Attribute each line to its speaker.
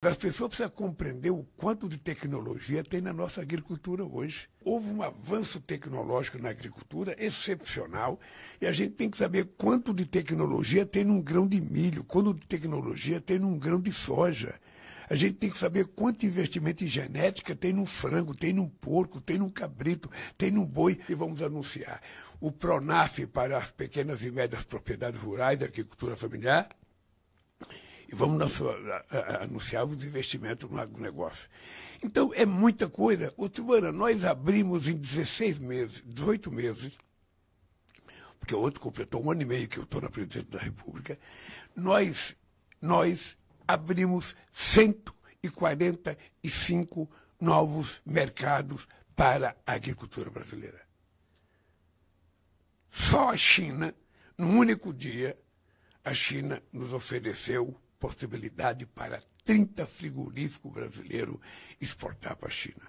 Speaker 1: As pessoas precisam compreender o quanto de tecnologia tem na nossa agricultura hoje. Houve um avanço tecnológico na agricultura excepcional e a gente tem que saber quanto de tecnologia tem num grão de milho, quanto de tecnologia tem num grão de soja. A gente tem que saber quanto investimento em genética tem num frango, tem num porco, tem num cabrito, tem num boi. E vamos anunciar o PRONAF para as pequenas e médias propriedades rurais da agricultura familiar e vamos na, a, a, anunciar os investimentos no agronegócio. Então, é muita coisa. Ô, Silvana, nós abrimos em 16 meses, 18 meses, porque o outro completou um ano e meio que eu estou na presidente da República, nós, nós abrimos 145 novos mercados para a agricultura brasileira. Só a China, num único dia, a China nos ofereceu possibilidade para
Speaker 2: 30 frigoríficos
Speaker 1: brasileiros exportar para a China.